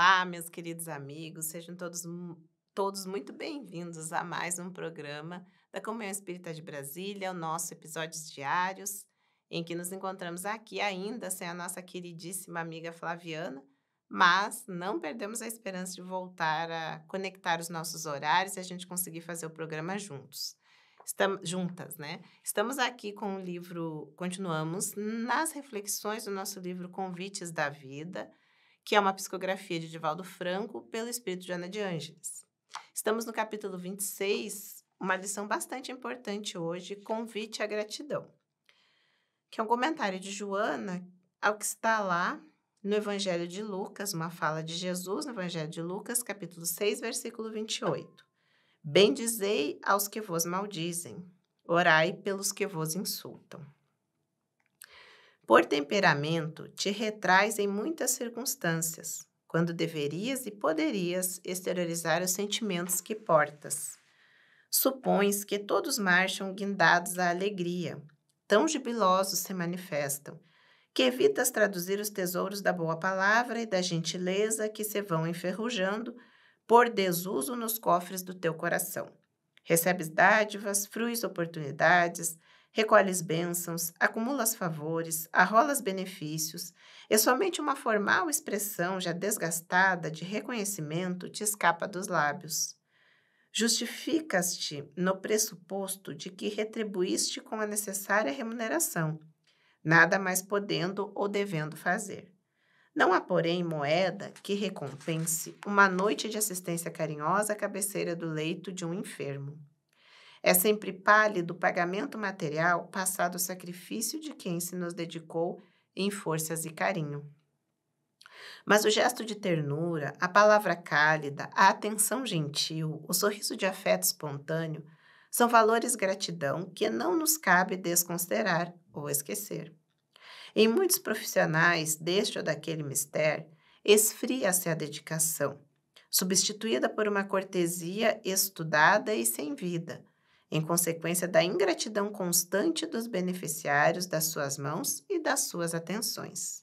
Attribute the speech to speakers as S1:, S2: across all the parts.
S1: Olá, meus queridos amigos, sejam todos, todos muito bem-vindos a mais um programa da Comunhão Espírita de Brasília, o nosso Episódios Diários, em que nos encontramos aqui ainda sem a nossa queridíssima amiga Flaviana, mas não perdemos a esperança de voltar a conectar os nossos horários e a gente conseguir fazer o programa juntos. Estamos, juntas, né? Estamos aqui com o livro, continuamos nas reflexões do nosso livro Convites da Vida, que é uma psicografia de Divaldo Franco pelo espírito de Ana de Ângeles. Estamos no capítulo 26, uma lição bastante importante hoje, Convite à Gratidão, que é um comentário de Joana ao que está lá no Evangelho de Lucas, uma fala de Jesus no Evangelho de Lucas, capítulo 6, versículo 28. Bendizei aos que vos maldizem, orai pelos que vos insultam. Por temperamento, te retrais em muitas circunstâncias, quando deverias e poderias exteriorizar os sentimentos que portas. Supões que todos marcham guindados à alegria, tão jubilosos se manifestam, que evitas traduzir os tesouros da boa palavra e da gentileza que se vão enferrujando por desuso nos cofres do teu coração. Recebes dádivas, fruis oportunidades, recolhes bênçãos, acumulas favores, arrolas benefícios, e somente uma formal expressão já desgastada de reconhecimento te escapa dos lábios. Justificas-te no pressuposto de que retribuíste com a necessária remuneração, nada mais podendo ou devendo fazer. Não há, porém, moeda que recompense uma noite de assistência carinhosa à cabeceira do leito de um enfermo. É sempre pálido o pagamento material passado o sacrifício de quem se nos dedicou em forças e carinho. Mas o gesto de ternura, a palavra cálida, a atenção gentil, o sorriso de afeto espontâneo são valores gratidão que não nos cabe desconsiderar ou esquecer. Em muitos profissionais deste ou daquele mistério, esfria-se a dedicação, substituída por uma cortesia estudada e sem vida, em consequência da ingratidão constante dos beneficiários das suas mãos e das suas atenções.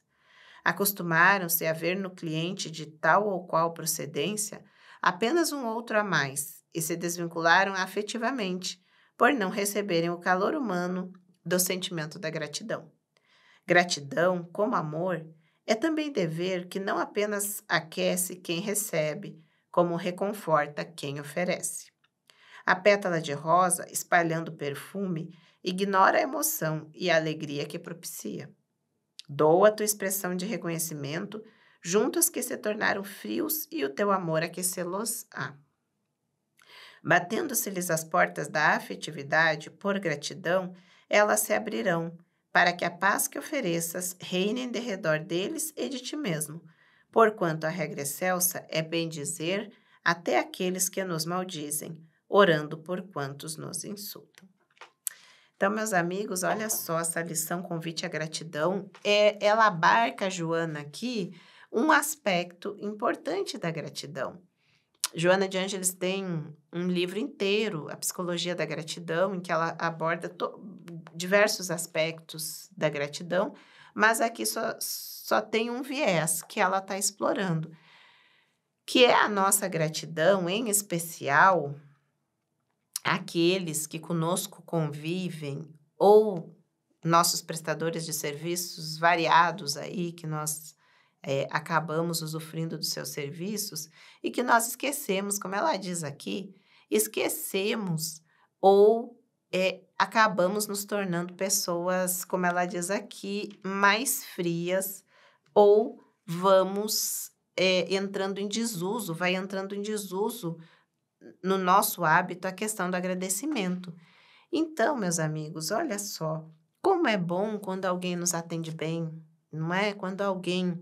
S1: Acostumaram-se a ver no cliente de tal ou qual procedência apenas um outro a mais e se desvincularam afetivamente por não receberem o calor humano do sentimento da gratidão. Gratidão, como amor, é também dever que não apenas aquece quem recebe, como reconforta quem oferece. A pétala de rosa, espalhando perfume, ignora a emoção e a alegria que propicia. Doa a tua expressão de reconhecimento junto aos que se tornaram frios e o teu amor aquecê-los-á. Batendo-se-lhes as portas da afetividade por gratidão, elas se abrirão, para que a paz que ofereças reine em derredor deles e de ti mesmo, porquanto a regra excelsa é bendizer até aqueles que nos maldizem, orando por quantos nos insultam. Então, meus amigos, olha só essa lição convite à gratidão. É, ela abarca, Joana, aqui um aspecto importante da gratidão. Joana de Ângeles tem um livro inteiro, A Psicologia da Gratidão, em que ela aborda diversos aspectos da gratidão, mas aqui só, só tem um viés que ela está explorando, que é a nossa gratidão, em especial, aqueles que conosco convivem ou nossos prestadores de serviços variados aí que nós é, acabamos usufruindo dos seus serviços e que nós esquecemos, como ela diz aqui, esquecemos ou é, acabamos nos tornando pessoas, como ela diz aqui, mais frias ou vamos é, entrando em desuso, vai entrando em desuso no nosso hábito a questão do agradecimento. Então, meus amigos, olha só, como é bom quando alguém nos atende bem, não é? Quando alguém,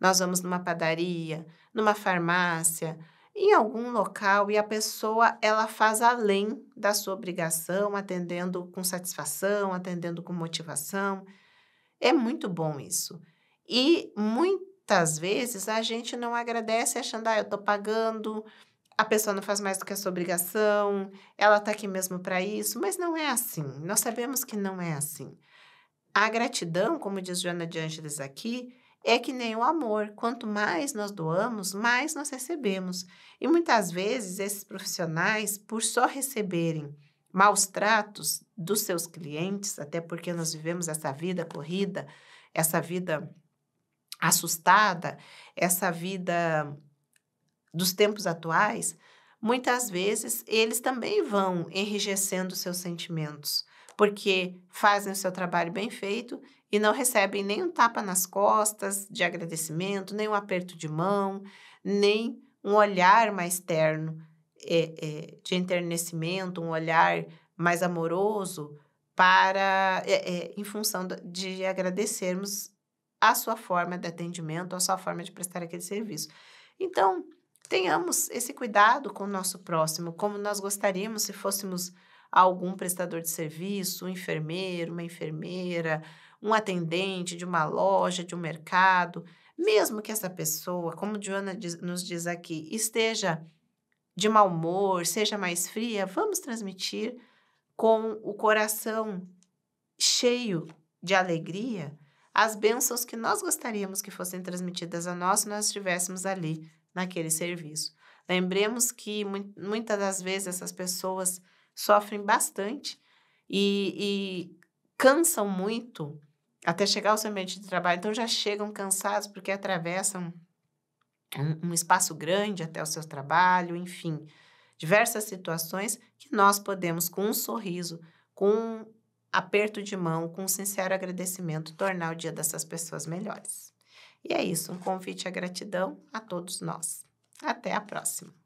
S1: nós vamos numa padaria, numa farmácia, em algum local e a pessoa ela faz além da sua obrigação, atendendo com satisfação, atendendo com motivação. É muito bom isso. E muitas vezes a gente não agradece achando, ah, eu tô pagando, a pessoa não faz mais do que a sua obrigação, ela está aqui mesmo para isso, mas não é assim. Nós sabemos que não é assim. A gratidão, como diz Joana de Ângeles aqui, é que nem o amor. Quanto mais nós doamos, mais nós recebemos. E muitas vezes esses profissionais, por só receberem maus tratos dos seus clientes, até porque nós vivemos essa vida corrida, essa vida assustada, essa vida dos tempos atuais, muitas vezes eles também vão enrijecendo seus sentimentos, porque fazem o seu trabalho bem feito e não recebem nem um tapa nas costas de agradecimento, nem um aperto de mão, nem um olhar mais terno é, é, de enternecimento, um olhar mais amoroso para é, em função de agradecermos a sua forma de atendimento, a sua forma de prestar aquele serviço. Então, tenhamos esse cuidado com o nosso próximo, como nós gostaríamos se fôssemos algum prestador de serviço, um enfermeiro, uma enfermeira, um atendente de uma loja, de um mercado, mesmo que essa pessoa, como Joana nos diz aqui, esteja de mau humor, seja mais fria, vamos transmitir com o coração cheio de alegria as bênçãos que nós gostaríamos que fossem transmitidas a nós se nós estivéssemos ali naquele serviço. Lembremos que muitas das vezes essas pessoas sofrem bastante e, e cansam muito até chegar ao seu ambiente de trabalho. Então já chegam cansados porque atravessam um, um espaço grande até o seu trabalho, enfim, diversas situações que nós podemos, com um sorriso, com um aperto de mão, com um sincero agradecimento, tornar o dia dessas pessoas melhores. E é isso, um convite à gratidão a todos nós. Até a próxima!